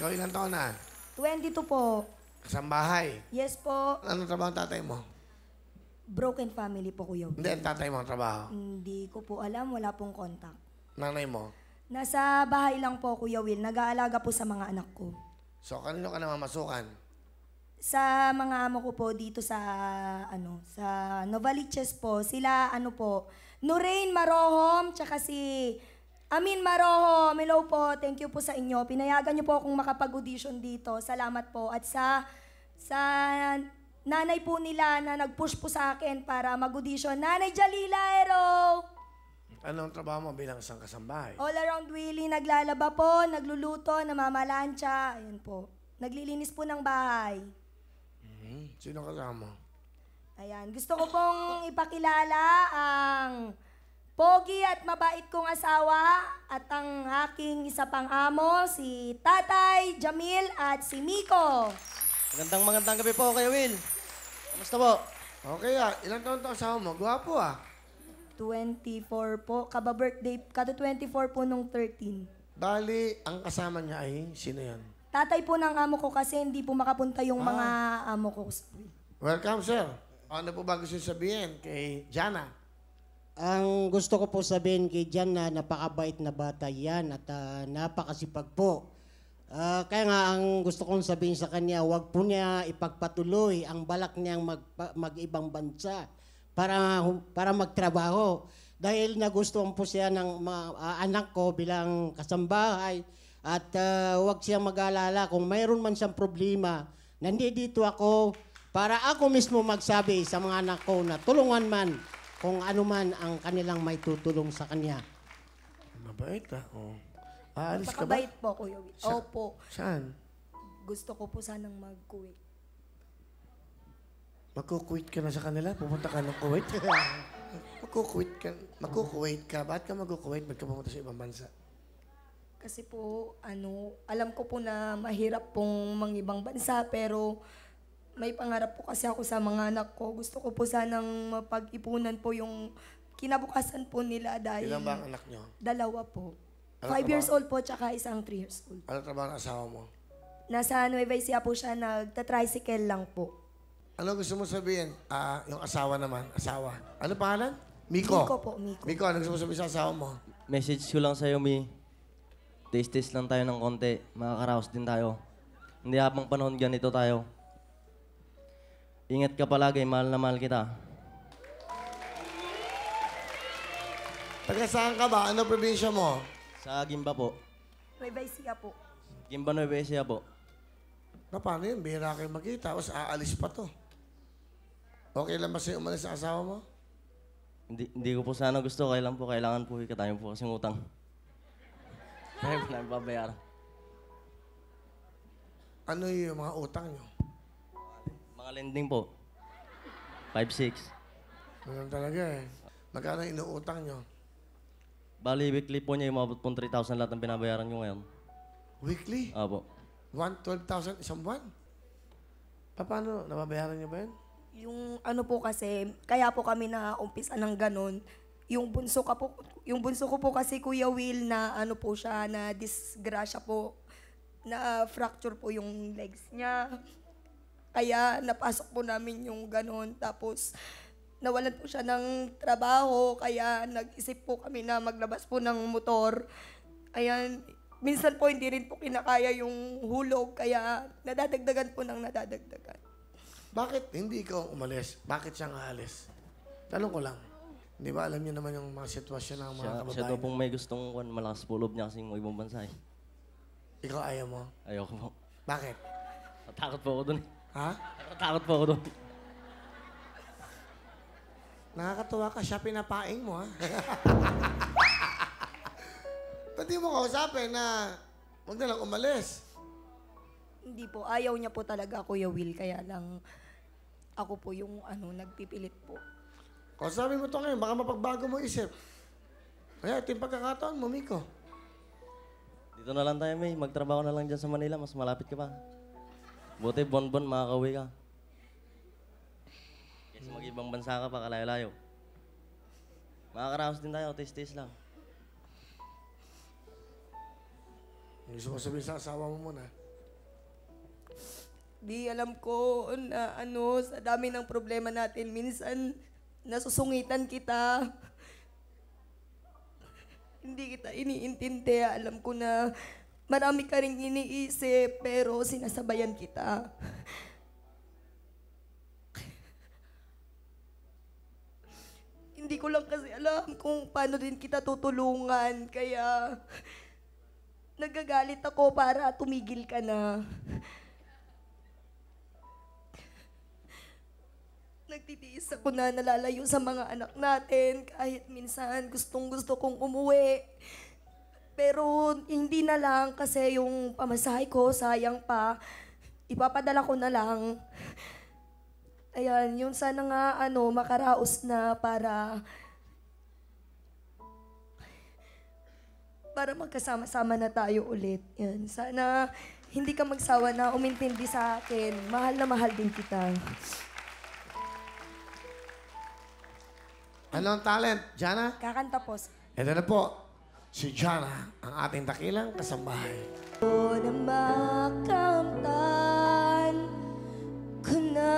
Ikaw ilang taon na? 22 po. Kasang bahay? Yes po. Anong trabaho ang tatay mo? Broken family po, Kuya. Hindi, ang tatay mo ang trabaho? Hindi ko po alam. Wala pong contact. Nanay mo? Nasa bahay lang po, Kuya Will. Nag-aalaga po sa mga anak ko. So, kanino ka namamasukan? Sa mga amo ko po dito sa, ano, sa Novaliches po, sila, ano po, Noreen Marohom, tsaka si Amin Maroho, hello po. Thank you po sa inyo. Pinayagan niyo po akong makapag-audition dito. Salamat po. At sa, sa nanay po nila na nag-push po sa akin para mag-audition. Nanay Jalila, hello! Anong trabaho mo bilang isang kasambahay? All around Willie, naglalaba po, nagluluto, namamalansya. Ayun po. Naglilinis po ng bahay. Mm-hmm. Sino kasama? Ayan. Gusto ko pong ipakilala ang... Pogi at mabait kong asawa at ang aking isa pang amo, si Tatay, Jamil at si Miko. Magandang magandang gabi po kay Will. Kamusta po? Okay ah, ilang taon taong asawa mo? Gwapo ah. 24 po. Kaba-birthday, kada 24 po nung 13. Bali, ang kasama niya ay sino yan? Tatay po ng amo ko kasi hindi po makapunta yung ah. mga amo ko Welcome, sir. Ano po ba gusto sabihin kay Jana? Ang gusto ko po sabihin kay Jan na napakabait na bata yan at uh, napakasipag po. Uh, kaya nga ang gusto kong sabihin sa kanya, huwag po niya ipagpatuloy ang balak niyang mag, mag-ibang bansa para, para magtrabaho. Dahil nagustuhan po siya ng uh, anak ko bilang kasambahay at uh, wag siyang mag-alala kung mayroon man siyang problema. Nandito ako para ako mismo magsabi sa mga anak ko na tulungan man kung ano man ang kanilang may tutulong sa kanya. Mabait ah. Oh. Aalis ka ba? Mabait po, Kuya Will. Sa- Opo. Saan? Gusto ko po sanang mag-quit. Magkukuwait ka na sa kanila? Pupunta ka ng Kuwait? magkukuwait ka? Magkukuwait ka? Bakit ka magkukuwait? Ba't ka pumunta sa ibang bansa? Kasi po, ano, alam ko po na mahirap pong mga ibang bansa, pero may pangarap po kasi ako sa mga anak ko. Gusto ko po sanang mapag-ipunan po yung kinabukasan po nila dahil... Ilan ba ang anak nyo? Dalawa po. Ano Five years old po, tsaka isang three years old. Ano trabaho ng asawa mo? Nasa Nueva Ecija po siya, nagta-tricycle lang po. Ano gusto mo sabihin? Ah, yung asawa naman, asawa. Ano pangalan? Miko. Miko po, Miko. Miko, ano gusto mo sabihin sa asawa mo? Message ko lang sa'yo, Mi. Taste-taste lang tayo ng konti. Makakaraos din tayo. Hindi habang panahon ganito tayo. Ingat ka palagi, mahal na mahal kita. Taga saan ka ba? Ano probinsya mo? Sa Gimba po. Nueva Ecija po. Gimba Nueva Ecija po. Na paano yun? Bihira kayo magkita. Tapos aalis pa to. Okay lang ba sa'yo umalis sa asawa mo? Hindi, hindi ko po sana gusto. Kailan po, kailangan po ikatayin po kasing utang. Kaya po namin babayaran. Ano yung mga utang nyo? Nakakalending po. 5-6. Ganun talaga eh. Magkano inuutang nyo? Bali, weekly po niya umabot pong 3,000 lahat ng binabayaran ko ngayon. Weekly? Opo. 1, 12,000 isang buwan? Pa- Paano? Nababayaran nyo ba yun? Yung ano po kasi, kaya po kami na umpisa ng ganun. Yung bunso, ka po, yung bunso ko po kasi Kuya Will na ano po siya, na disgrasya po, na fracture po yung legs niya. Kaya napasok po namin yung ganun. Tapos nawalan po siya ng trabaho. Kaya nag-isip po kami na maglabas po ng motor. Ayan, minsan po hindi rin po kinakaya yung hulog. Kaya nadadagdagan po ng nadadagdagan. Bakit hindi ikaw umalis? Bakit siyang aalis? Tanong ko lang. Di ba alam niyo naman yung mga sitwasyon ng mga Siya, kababayan? siya daw pong may gustong kwan, malakas po loob niya kasi yung ibang bansa eh. Ikaw ayaw mo? Ayoko po. Bakit? Natakot po ako dun eh. Ha? Natatakot po ako doon. Nakakatuwa ka, siya pinapaing mo, ha? Pati mo kausapin na huwag na lang umalis? Hindi po, ayaw niya po talaga, Kuya Will, kaya lang ako po yung ano, nagpipilit po. Kausapin mo to ngayon, baka mapagbago mo isip. Kaya ito yung pagkakataon mo, Miko. Dito na lang tayo, May. Magtrabaho na lang dyan sa Manila. Mas malapit ka pa. Buti bonbon, makakauwi ka. Kasi mag-ibang bansa ka pa, kalayo-layo. Makakaraos din tayo, tis-tis lang. Gusto mo sabihin sa asawa mo muna. Di alam ko na ano, sa dami ng problema natin, minsan nasusungitan kita. Hindi kita iniintindi. Alam ko na Marami ka rin iniisip, pero sinasabayan kita. Hindi ko lang kasi alam kung paano din kita tutulungan, kaya nagagalit ako para tumigil ka na. Nagtitiis ako na nalalayo sa mga anak natin kahit minsan gustong gusto kong umuwi. Pero hindi na lang kasi yung pamasahe ko, sayang pa. Ipapadala ko na lang. Ayan, yung sana nga ano, makaraos na para para magkasama-sama na tayo ulit. Yan. Sana hindi ka magsawa na umintindi sa akin. Mahal na mahal din kita. Anong talent, Jana? Kakanta po. Ito na po, si Jana, ang ating dakilang kasambahay. O na makamtan ko na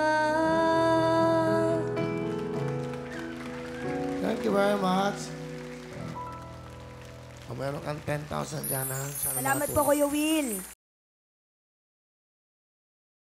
Thank you very much. Kung oh, meron kang 10,000 Jana, sana Salamat po, makatulong. Will.